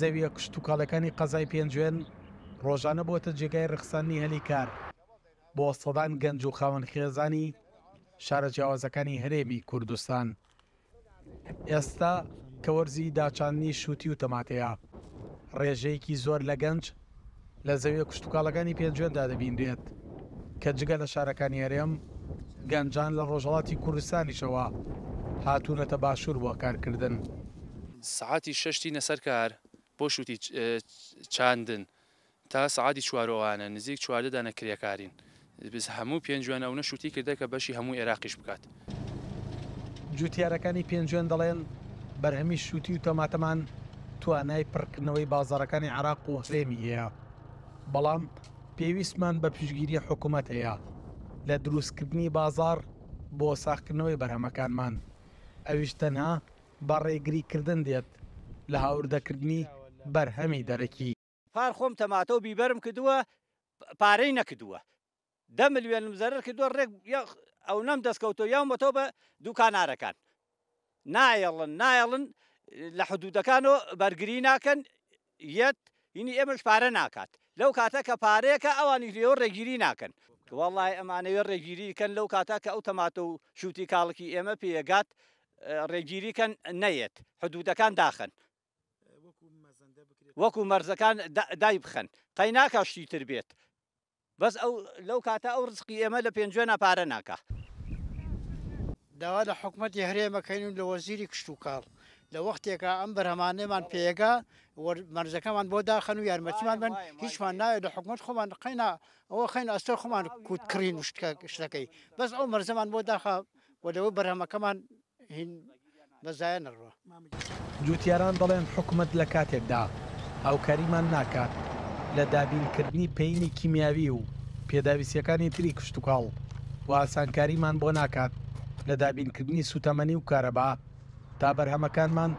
زەویە کشتتوکڵەکانی قەزای پێنجێن ڕۆژانە بۆتە جێگای ڕخسانی هەلیکار بۆ سەدان گەنج و خاون خێزانی شارە جیاوازەکانی هەرێمی کوردستان ئێستا کە وەرزی داچانی شووتی و تەماتەیە ڕێژەیەکی زۆر لە گەنج لە زەویە کشتتوکڵەکانی پێنجێندا دەبیندرێت کە جگە لە شارەکانی هەرێم گەنجان لە ڕۆژەڵاتی کوردستانیشەوە هاتوونەتە باشوور بۆ کارکردن سعاتی شەشتی نەسەر کار بۆ شووتی چاندن تا سعادی چوارۆوانە نزیک چواردەدا نەکرێکارین هەموو پێنجوێن ئەو نەشووتی کردە کە بەشی هەموو عێراقیش بکات جوتیارەکانی پێنجوێن دەڵێن بەرهەمی شووتی و تەماتەمان توانای پڕکردنەوەی بازارەکانی عراق و هەرێمی هەیە بەڵام پێویستمان بە پشگیری حکوومەت هەیە لە دروستکردنی بازار بۆ ساختکردنەوەی بەرهەمەکانمان ئەویش تەنها بە ڕێگریکردن دێت لە هاوردەکردنی بەرهەمی دەرەکی پار خۆم تەماتە و بیبەرم کردووە پارەی نەکردووە دە میلیێنم زەرر کردووە ڕێک ئەو نەم دەستکەوتۆ یاوم بەتۆ بە دوکانارەکان نایەڵن نایەڵن لە حدودەکانەوە بەرگری ناکەن یەت هینی ئێمەش پارە ناکات لەو کاتە کە پارەیەکە ئەوانی لێەوە ڕێگیری ناکەن وڵی ئەمانەوێت ڕێگیریکەن لەو کاتا کە ئەو تەماتە و شووتی کاڵکی ئێمە پێگات ڕێگیریکەن نەیەت حدودەکان داخن وەکو مەرزەکان دای بخەن قەی ناکەشتی تر بێت بەس ئەو لەو کاتە ئەو ڕزقی ئێمە لە پێنجێنە پارە ناکە داوا لە حکوومەتی هەرێمەکەین و لە وەزیری کشت و کاڵ لە وەختێکە ئەم بەرهەمانەمان پێگا مەرزەکەمان بۆ داخەن و یارمەتیمان بن هیچمان نایە لە حکوومەت خۆمان قینا ئەوە خین ئەستۆ خۆمان کوتکرین شتەکەی بەس ئەو مەرزەمان بۆ داخە وەلەوە بەرهەمەکەمان هین بەزایە نڕوە جوتیاران دەڵێن حکوومەت لە کاتێکدا هاوکاریمان ناکات لە دابینکردنی پەینی کیمیاوی و پێداویستەکانی تری کشتتوکاڵ و ئاسانکاریمان بۆ ناکات لە دابینکردنی سوتەمەنی و کارەبا تا بەرهەمەکانمان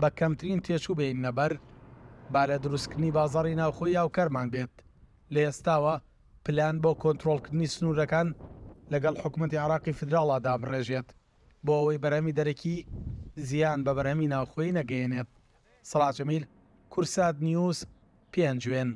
بە کەمترین تێچوو بین نەبەر بارە دروستکردنی بازاڕی ناوخۆی یاو کەرمان بێت لە ئێستاوە پلان بۆ کۆنتترۆلکردنی سنوورەکان لەگەڵ حکوومەتی عراقی فدراڵا دابڕێژێت بۆ ئەوەی بەرەمی دەرەکی زیان بە بەرەمی ناوخۆی نەگەیەنێت سڵاتجممیل کورسات نیوز پێنجوێن